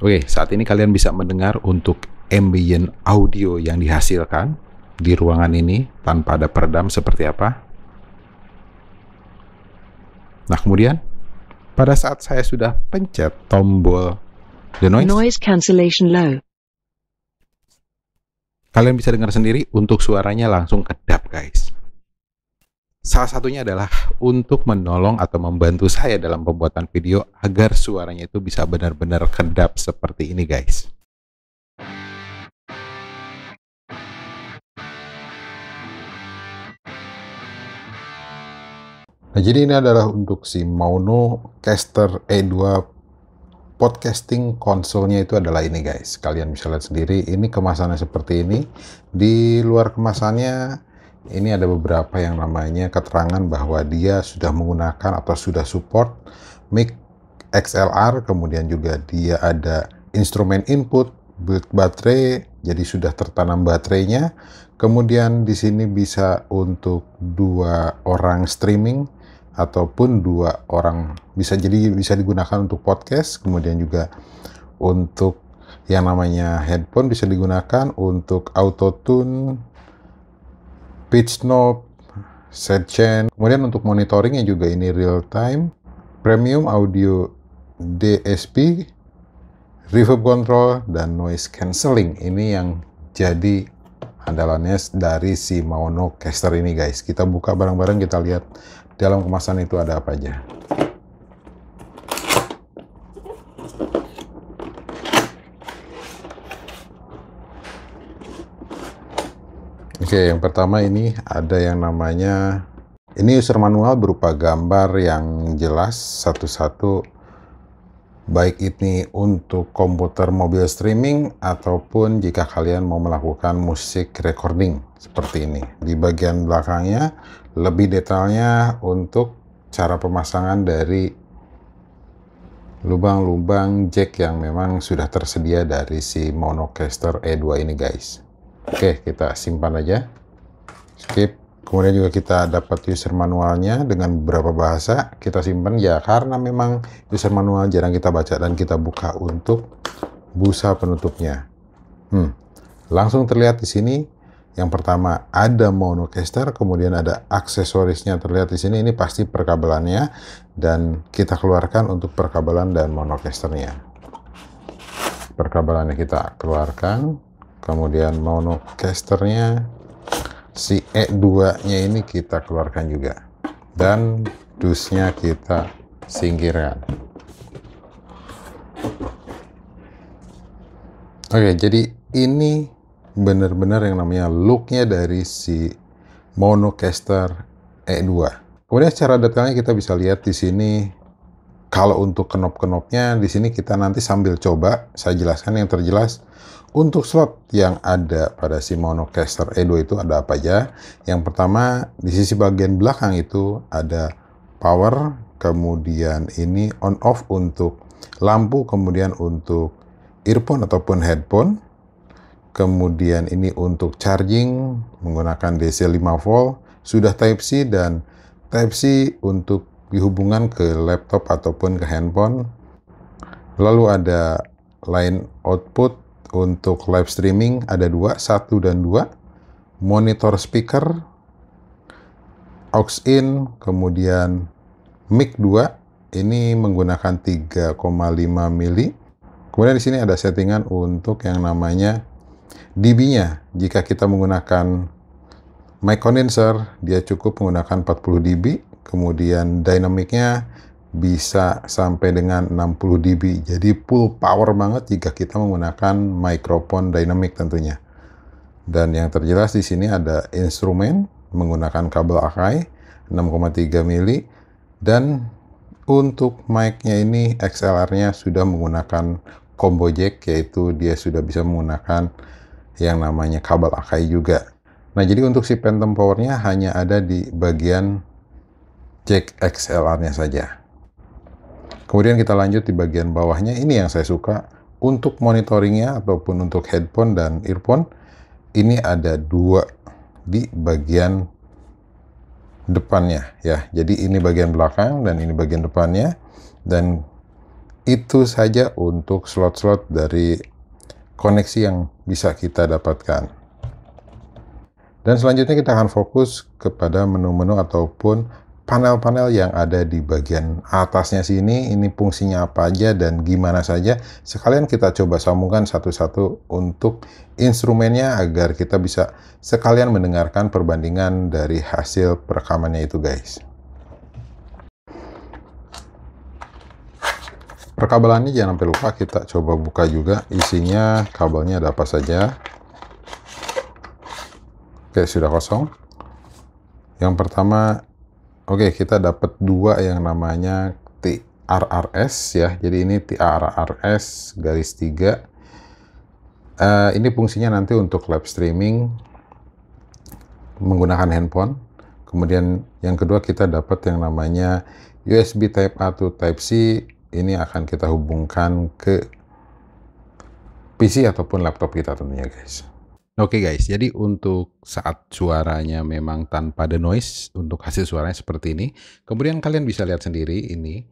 Oke, saat ini kalian bisa mendengar untuk ambient audio yang dihasilkan di ruangan ini tanpa ada peredam seperti apa. Nah, kemudian pada saat saya sudah pencet tombol the noise, noise cancellation low. Kalian bisa dengar sendiri untuk suaranya langsung kedap, guys. Salah satunya adalah untuk menolong atau membantu saya dalam pembuatan video agar suaranya itu bisa benar-benar kedap seperti ini guys. Nah jadi ini adalah untuk si Mauno Caster E2 podcasting konsolnya itu adalah ini guys. Kalian bisa lihat sendiri ini kemasannya seperti ini. Di luar kemasannya ini ada beberapa yang namanya keterangan bahwa dia sudah menggunakan atau sudah support mic XLR, kemudian juga dia ada instrumen input, build baterai, jadi sudah tertanam baterainya. Kemudian di sini bisa untuk dua orang streaming ataupun dua orang bisa jadi bisa digunakan untuk podcast, kemudian juga untuk yang namanya headphone bisa digunakan untuk auto tune pitch knob, set chain. Kemudian untuk monitoringnya juga ini real time, premium audio DSP, reverb control, dan noise cancelling. Ini yang jadi andalannya dari si caster ini guys. Kita buka bareng-bareng kita lihat dalam kemasan itu ada apa aja. Oke, yang pertama ini ada yang namanya ini user manual berupa gambar yang jelas satu-satu baik ini untuk komputer mobil streaming ataupun jika kalian mau melakukan musik recording seperti ini. Di bagian belakangnya lebih detailnya untuk cara pemasangan dari lubang-lubang jack yang memang sudah tersedia dari si monocaster E2 ini guys. Oke, kita simpan aja. Skip. Kemudian juga kita dapat user manualnya dengan beberapa bahasa. Kita simpan ya karena memang user manual jarang kita baca dan kita buka untuk busa penutupnya. Hmm. Langsung terlihat di sini yang pertama ada monocaster, kemudian ada aksesorisnya terlihat di sini. Ini pasti perkabelannya dan kita keluarkan untuk perkabelan dan monocasternya. Perkabelannya kita keluarkan kemudian monocasternya si E2 nya ini kita keluarkan juga dan dusnya kita singkirkan oke jadi ini benar-benar yang namanya looknya dari si monocaster E2 kemudian secara detailnya kita bisa lihat di sini kalau untuk kenop-kenopnya di sini kita nanti sambil coba saya jelaskan yang terjelas untuk slot yang ada pada si Monocaster E2 itu ada apa aja? Yang pertama, di sisi bagian belakang itu ada power, kemudian ini on off untuk lampu, kemudian untuk earphone ataupun headphone. Kemudian ini untuk charging menggunakan DC 5 volt, sudah type C dan type C untuk dihubungan ke laptop ataupun ke handphone. Lalu ada line output untuk live streaming ada dua, satu dan dua. Monitor speaker, aux in, kemudian mic 2 ini menggunakan 3,5 mili. Kemudian di sini ada settingan untuk yang namanya dB-nya. Jika kita menggunakan mic condenser, dia cukup menggunakan 40 dB. Kemudian dynamic-nya bisa sampai dengan 60 dB. Jadi full power banget jika kita menggunakan microphone dynamic tentunya. Dan yang terjelas di sini ada instrumen menggunakan kabel Akai 6,3 mili dan untuk mic-nya ini XLR-nya sudah menggunakan combo jack yaitu dia sudah bisa menggunakan yang namanya kabel Akai juga. Nah, jadi untuk si Phantom Power-nya hanya ada di bagian jack XLR-nya saja. Kemudian kita lanjut di bagian bawahnya, ini yang saya suka. Untuk monitoringnya ataupun untuk headphone dan earphone, ini ada dua di bagian depannya ya. Jadi ini bagian belakang dan ini bagian depannya. Dan itu saja untuk slot-slot dari koneksi yang bisa kita dapatkan. Dan selanjutnya kita akan fokus kepada menu-menu ataupun panel-panel yang ada di bagian atasnya sini, ini fungsinya apa aja dan gimana saja. Sekalian kita coba sambungkan satu-satu untuk instrumennya agar kita bisa sekalian mendengarkan perbandingan dari hasil perekamannya itu guys. Perkabelannya jangan sampai lupa kita coba buka juga isinya kabelnya ada apa saja. Oke, sudah kosong. Yang pertama Oke, okay, kita dapat dua yang namanya TRRS ya. Jadi ini TRRS garis 3. Uh, eh, ini fungsinya nanti untuk live streaming menggunakan handphone. Kemudian yang kedua kita dapat yang namanya USB Type A to Type C. Ini akan kita hubungkan ke PC ataupun laptop kita tentunya guys. Oke okay guys, jadi untuk saat suaranya memang tanpa the noise, untuk hasil suaranya seperti ini. Kemudian kalian bisa lihat sendiri ini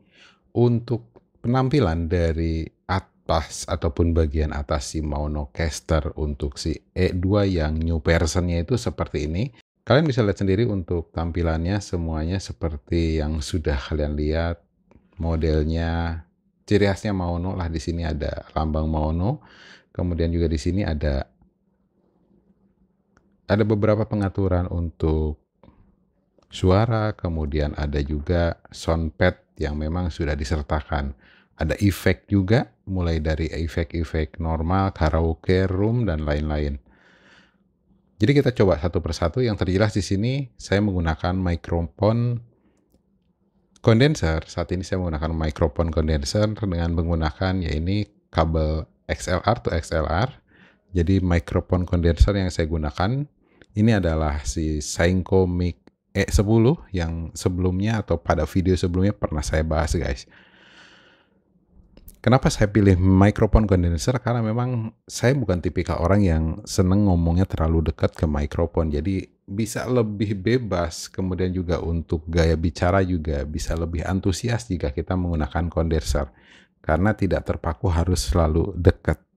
untuk penampilan dari atas ataupun bagian atas si monocaster untuk si E2 yang new personnya itu seperti ini. Kalian bisa lihat sendiri untuk tampilannya semuanya seperti yang sudah kalian lihat. Modelnya, ciri khasnya Mono lah di sini ada lambang Mono. Kemudian juga di sini ada ada beberapa pengaturan untuk suara, kemudian ada juga sound pad yang memang sudah disertakan. Ada efek juga, mulai dari efek-efek normal, karaoke, room, dan lain-lain. Jadi kita coba satu persatu. Yang terjelas di sini saya menggunakan microphone condenser. Saat ini saya menggunakan microphone condenser dengan menggunakan ya ini kabel XLR to XLR. Jadi microphone condenser yang saya gunakan ini adalah si Sainko Mic E10 yang sebelumnya atau pada video sebelumnya pernah saya bahas guys. Kenapa saya pilih microphone condenser? Karena memang saya bukan tipikal orang yang seneng ngomongnya terlalu dekat ke microphone. Jadi bisa lebih bebas, kemudian juga untuk gaya bicara juga bisa lebih antusias jika kita menggunakan condenser. Karena tidak terpaku harus selalu dekat.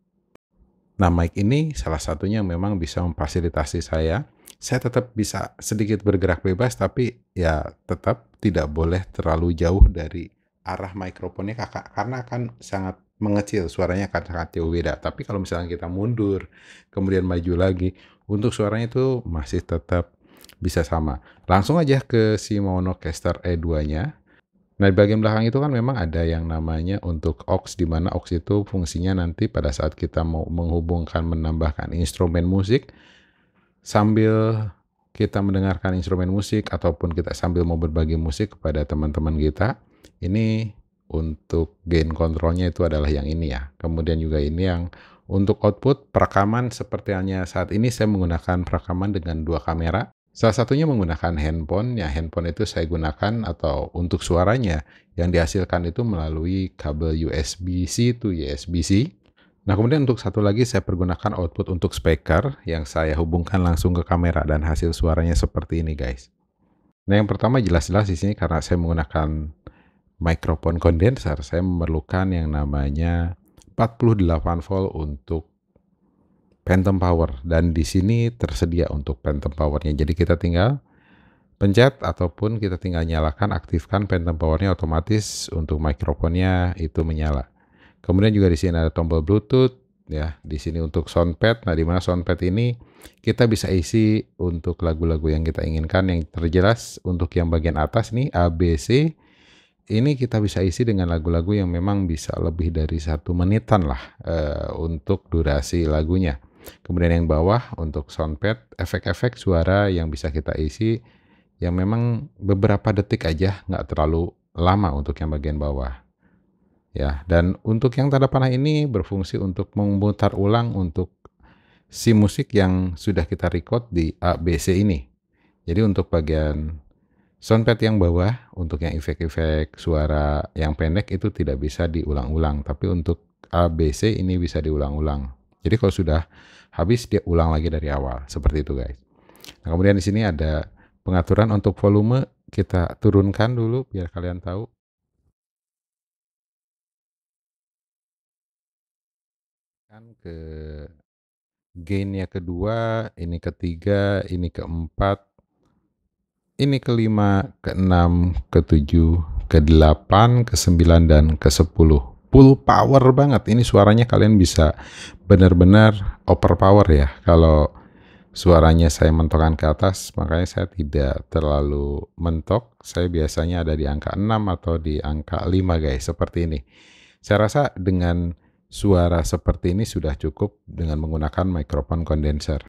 Nah, mic ini salah satunya yang memang bisa memfasilitasi saya. Saya tetap bisa sedikit bergerak bebas, tapi ya tetap tidak boleh terlalu jauh dari arah mikrofonnya kakak, karena akan sangat mengecil, suaranya akan sangat jauh beda. Tapi kalau misalnya kita mundur, kemudian maju lagi, untuk suaranya itu masih tetap bisa sama. Langsung aja ke si Monocaster E2-nya. Nah, di bagian belakang itu kan memang ada yang namanya untuk aux, di mana aux itu fungsinya nanti pada saat kita mau menghubungkan, menambahkan instrumen musik, sambil kita mendengarkan instrumen musik, ataupun kita sambil mau berbagi musik kepada teman-teman kita, ini untuk gain kontrolnya itu adalah yang ini ya. Kemudian juga ini yang untuk output perekaman seperti halnya saat ini saya menggunakan perekaman dengan dua kamera Salah satunya menggunakan handphone. Ya, handphone itu saya gunakan atau untuk suaranya yang dihasilkan itu melalui kabel USB-C to USB-C. Nah, kemudian untuk satu lagi saya pergunakan output untuk speaker yang saya hubungkan langsung ke kamera dan hasil suaranya seperti ini, guys. Nah, yang pertama jelas-jelas di sini karena saya menggunakan mikrofon condenser, saya memerlukan yang namanya 48 volt untuk phantom power dan di sini tersedia untuk phantom powernya jadi kita tinggal pencet ataupun kita tinggal nyalakan aktifkan phantom powernya otomatis untuk mikrofonnya itu menyala kemudian juga di sini ada tombol bluetooth ya di sini untuk soundpad nah di mana soundpad ini kita bisa isi untuk lagu-lagu yang kita inginkan yang terjelas untuk yang bagian atas nih ABC ini kita bisa isi dengan lagu-lagu yang memang bisa lebih dari satu menitan lah e, untuk durasi lagunya. Kemudian yang bawah untuk soundpad, efek-efek suara yang bisa kita isi yang memang beberapa detik aja nggak terlalu lama untuk yang bagian bawah. Ya, dan untuk yang tanda panah ini berfungsi untuk memutar ulang untuk si musik yang sudah kita record di ABC ini. Jadi untuk bagian soundpad yang bawah, untuk yang efek-efek suara yang pendek itu tidak bisa diulang-ulang. Tapi untuk ABC ini bisa diulang-ulang. Jadi kalau sudah habis dia ulang lagi dari awal, seperti itu guys. Nah, kemudian di sini ada pengaturan untuk volume kita turunkan dulu biar kalian tahu. Kan ke gainnya kedua, ini ketiga, ini keempat, ini kelima, keenam, ketujuh, kedelapan, kesembilan dan kesepuluh full power banget. Ini suaranya kalian bisa benar-benar overpower ya. Kalau suaranya saya mentokan ke atas, makanya saya tidak terlalu mentok. Saya biasanya ada di angka 6 atau di angka 5 guys, seperti ini. Saya rasa dengan suara seperti ini sudah cukup dengan menggunakan microphone condenser.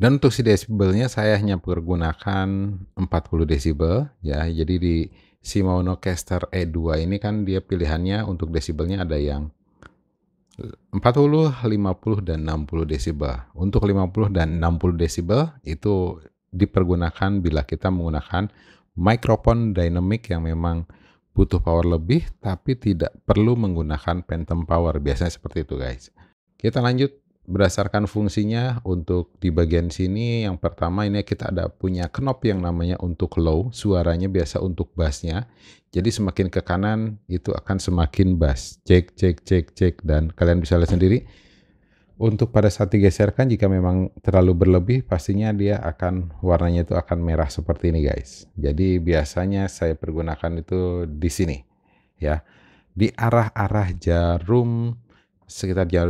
Dan untuk si desibelnya saya hanya menggunakan 40 desibel ya. Jadi di si Monocaster E2 ini kan dia pilihannya untuk desibelnya ada yang 40, 50, dan 60 desibel. Untuk 50 dan 60 desibel itu dipergunakan bila kita menggunakan microphone dynamic yang memang butuh power lebih tapi tidak perlu menggunakan phantom power. Biasanya seperti itu guys. Kita lanjut berdasarkan fungsinya untuk di bagian sini yang pertama ini kita ada punya knob yang namanya untuk low suaranya biasa untuk bassnya jadi semakin ke kanan itu akan semakin bass cek cek cek cek dan kalian bisa lihat sendiri untuk pada saat digeserkan jika memang terlalu berlebih pastinya dia akan warnanya itu akan merah seperti ini guys jadi biasanya saya pergunakan itu di sini ya di arah-arah jarum sekitar jam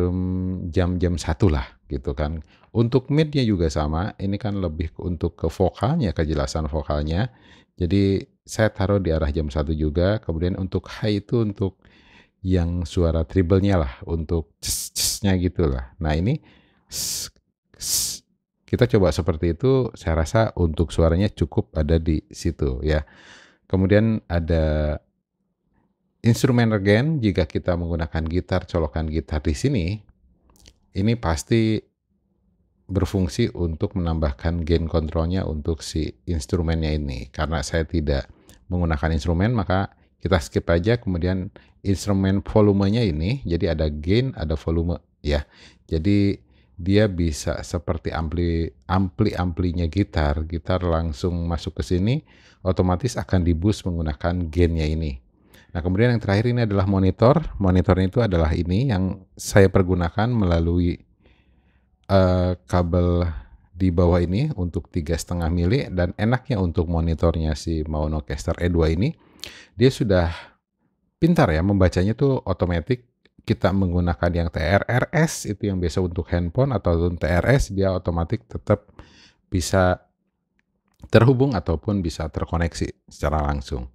jam-jam satu lah gitu kan. Untuk midnya juga sama, ini kan lebih untuk ke vokalnya, kejelasan vokalnya. Jadi saya taruh di arah jam satu juga. Kemudian untuk high itu untuk yang suara triplenya lah, untuk ces-cesnya gitu lah. Nah ini kita coba seperti itu, saya rasa untuk suaranya cukup ada di situ ya. Kemudian ada Instrumen regen, jika kita menggunakan gitar, colokan gitar di sini, ini pasti berfungsi untuk menambahkan gain kontrolnya untuk si instrumennya ini. Karena saya tidak menggunakan instrumen, maka kita skip aja kemudian instrumen volumenya ini jadi ada gain ada volume ya jadi dia bisa seperti ampli ampli amplinya gitar gitar langsung masuk ke sini otomatis akan di boost menggunakan gainnya ini Nah, kemudian yang terakhir ini adalah monitor. Monitor itu adalah ini yang saya pergunakan melalui uh, kabel di bawah ini untuk tiga setengah mili dan enaknya untuk monitornya si Maunocaster E2 ini dia sudah pintar ya membacanya tuh otomatis kita menggunakan yang TRRS itu yang biasa untuk handphone untuk TRS dia otomatis tetap bisa terhubung ataupun bisa terkoneksi secara langsung.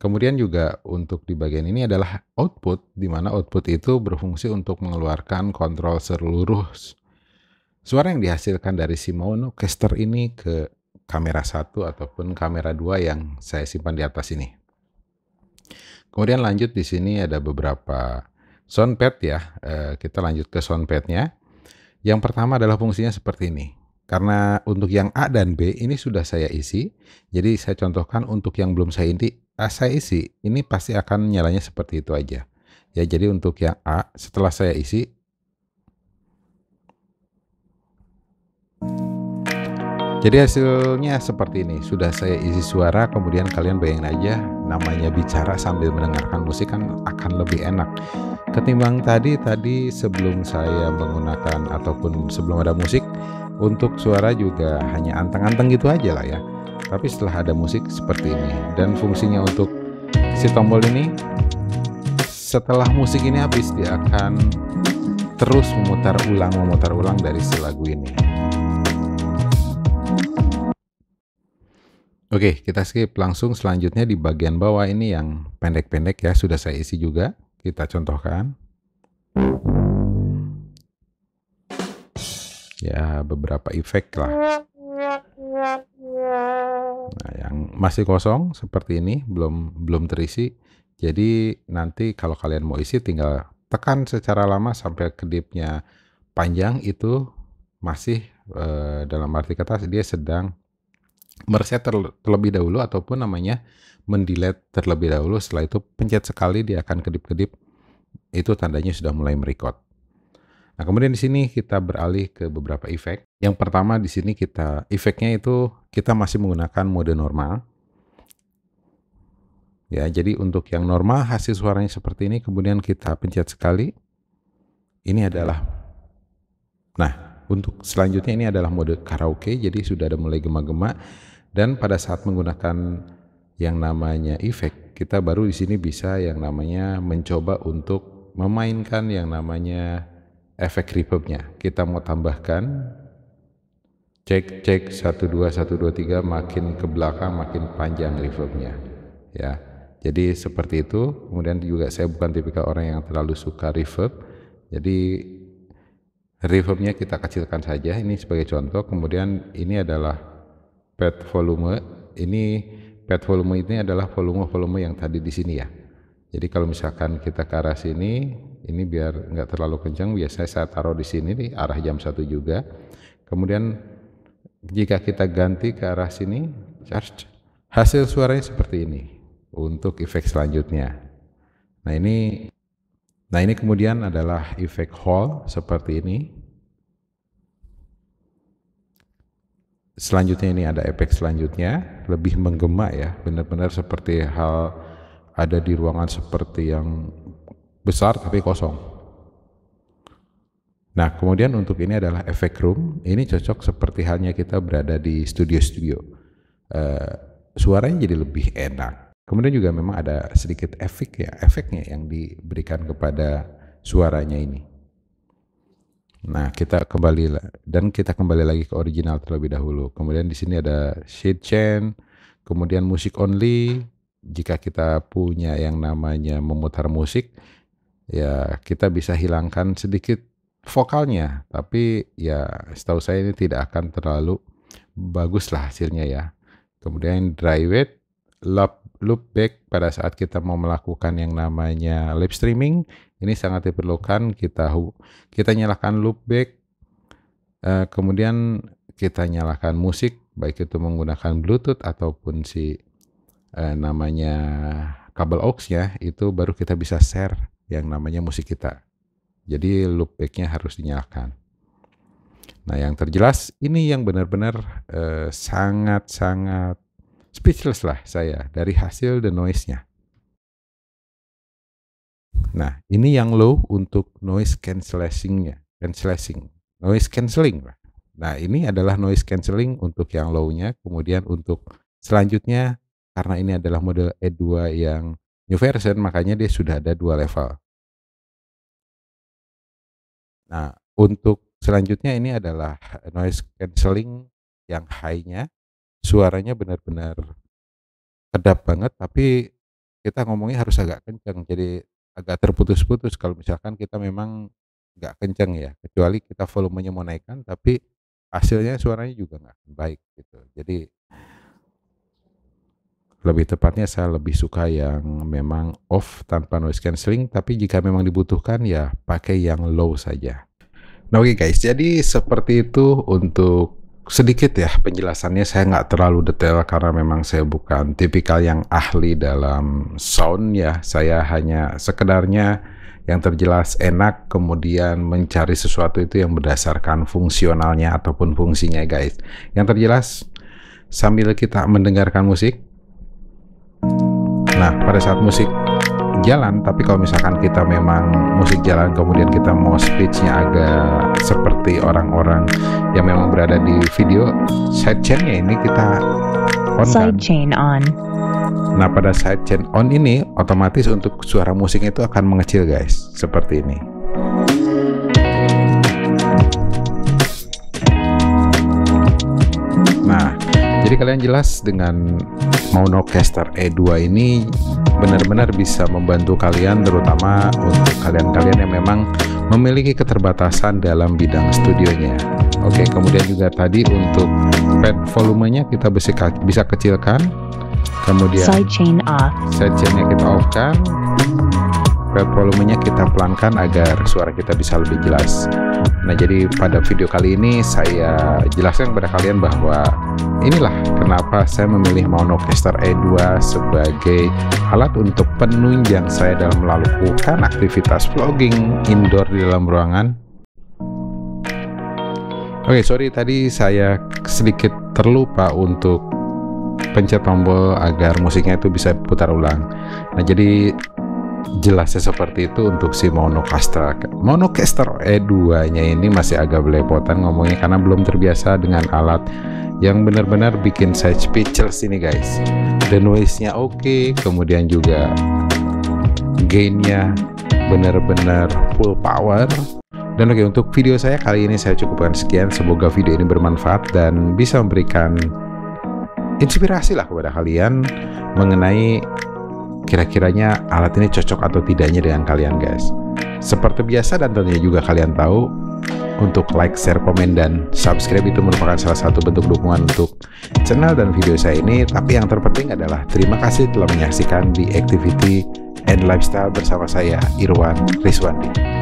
Kemudian juga untuk di bagian ini adalah output, di mana output itu berfungsi untuk mengeluarkan kontrol seluruh suara yang dihasilkan dari si monocaster ini ke kamera satu ataupun kamera dua yang saya simpan di atas ini. Kemudian lanjut di sini ada beberapa soundpad ya. Eh, kita lanjut ke soundpadnya. Yang pertama adalah fungsinya seperti ini. Karena untuk yang A dan B ini sudah saya isi, jadi saya contohkan untuk yang belum saya inti, saya isi, ini pasti akan nyalanya seperti itu aja. Ya, jadi untuk yang A setelah saya isi, jadi hasilnya seperti ini. Sudah saya isi suara, kemudian kalian bayangin aja namanya bicara sambil mendengarkan musik kan akan lebih enak ketimbang tadi tadi sebelum saya menggunakan ataupun sebelum ada musik untuk suara juga hanya anteng-anteng gitu aja lah ya. Tapi setelah ada musik seperti ini dan fungsinya untuk si tombol ini setelah musik ini habis dia akan terus memutar ulang memutar ulang dari si lagu ini. Oke, kita skip langsung selanjutnya di bagian bawah ini yang pendek-pendek ya sudah saya isi juga. Kita contohkan ya beberapa efek lah nah yang masih kosong seperti ini belum belum terisi jadi nanti kalau kalian mau isi tinggal tekan secara lama sampai kedipnya panjang itu masih e, dalam arti kata dia sedang mereset terlebih dahulu ataupun namanya mendelete terlebih dahulu setelah itu pencet sekali dia akan kedip-kedip itu tandanya sudah mulai merecord Nah, kemudian di sini kita beralih ke beberapa efek. Yang pertama di sini kita efeknya itu kita masih menggunakan mode normal. Ya, jadi untuk yang normal hasil suaranya seperti ini kemudian kita pencet sekali. Ini adalah Nah, untuk selanjutnya ini adalah mode karaoke jadi sudah ada mulai gema-gema dan pada saat menggunakan yang namanya efek kita baru di sini bisa yang namanya mencoba untuk memainkan yang namanya efek reverbnya. Kita mau tambahkan cek cek 1 2 1 2 3 makin ke belakang makin panjang reverbnya ya jadi seperti itu kemudian juga saya bukan tipikal orang yang terlalu suka reverb jadi reverbnya kita kecilkan saja ini sebagai contoh kemudian ini adalah pad volume ini pad volume ini adalah volume-volume yang tadi di sini ya jadi kalau misalkan kita ke arah sini ini biar nggak terlalu kencang biasanya saya taruh di sini nih arah jam satu juga kemudian jika kita ganti ke arah sini charge hasil suaranya seperti ini untuk efek selanjutnya nah ini nah ini kemudian adalah efek hall seperti ini selanjutnya ini ada efek selanjutnya lebih menggema ya benar-benar seperti hal ada di ruangan seperti yang besar tapi kosong. Nah, kemudian untuk ini adalah efek room. Ini cocok seperti halnya kita berada di studio-studio. Uh, suaranya jadi lebih enak. Kemudian juga memang ada sedikit efek ya, efeknya yang diberikan kepada suaranya ini. Nah, kita kembali dan kita kembali lagi ke original terlebih dahulu. Kemudian di sini ada shade chain, kemudian musik only. Jika kita punya yang namanya memutar musik, ya kita bisa hilangkan sedikit vokalnya tapi ya setahu saya ini tidak akan terlalu bagus lah hasilnya ya kemudian dry weight loop, loop back pada saat kita mau melakukan yang namanya live streaming ini sangat diperlukan kita kita nyalakan loop back eh, kemudian kita nyalakan musik baik itu menggunakan bluetooth ataupun si eh, namanya kabel aux ya itu baru kita bisa share yang namanya musik kita. Jadi loopbacknya harus dinyalakan. Nah yang terjelas ini yang benar-benar eh, sangat-sangat speechless lah saya dari hasil the noise-nya. Nah ini yang low untuk noise cancellation nya Cancellation. Noise cancelling lah. Nah ini adalah noise cancelling untuk yang low-nya. Kemudian untuk selanjutnya karena ini adalah model E2 yang New version makanya dia sudah ada dua level. Nah, untuk selanjutnya ini adalah noise cancelling yang high-nya. Suaranya benar-benar kedap banget tapi kita ngomongnya harus agak kencang jadi agak terputus-putus kalau misalkan kita memang nggak kencang ya kecuali kita volumenya mau naikkan tapi hasilnya suaranya juga nggak baik gitu jadi lebih tepatnya saya lebih suka yang memang off tanpa noise cancelling tapi jika memang dibutuhkan ya pakai yang low saja nah oke okay guys jadi seperti itu untuk sedikit ya penjelasannya saya nggak terlalu detail karena memang saya bukan tipikal yang ahli dalam sound ya saya hanya sekedarnya yang terjelas enak kemudian mencari sesuatu itu yang berdasarkan fungsionalnya ataupun fungsinya guys yang terjelas sambil kita mendengarkan musik Nah, pada saat musik jalan, tapi kalau misalkan kita memang musik jalan kemudian kita mau speech-nya agak seperti orang-orang yang memang berada di video, sidechain-nya ini kita on kan? sidechain on. Nah, pada sidechain on ini otomatis untuk suara musik itu akan mengecil, guys. Seperti ini. Jadi kalian jelas dengan Monocaster E2 ini benar-benar bisa membantu kalian terutama untuk kalian-kalian yang memang memiliki keterbatasan dalam bidang studionya. Oke, kemudian juga tadi untuk pad volumenya kita bisa, bisa kecilkan. Kemudian sidechain off. Sidechainnya kita off kan volumenya kita pelankan agar suara kita bisa lebih jelas nah jadi pada video kali ini saya jelaskan kepada kalian bahwa inilah kenapa saya memilih Monocaster E2 sebagai alat untuk penunjang saya dalam melakukan aktivitas vlogging indoor di dalam ruangan Oke, okay, sorry tadi saya sedikit terlupa untuk pencet tombol agar musiknya itu bisa putar ulang. Nah, jadi jelasnya seperti itu untuk si monocaster monocaster E2 nya ini masih agak belepotan ngomongnya karena belum terbiasa dengan alat yang benar-benar bikin saya speechless ini guys The noise nya oke okay, kemudian juga gain nya benar-benar full power dan oke okay, untuk video saya kali ini saya cukupkan sekian semoga video ini bermanfaat dan bisa memberikan inspirasi lah kepada kalian mengenai kira-kiranya alat ini cocok atau tidaknya dengan kalian guys. Seperti biasa dan tentunya juga kalian tahu untuk like, share, komen, dan subscribe itu merupakan salah satu bentuk dukungan untuk channel dan video saya ini. Tapi yang terpenting adalah terima kasih telah menyaksikan di Activity and Lifestyle bersama saya, Irwan Rizwandi.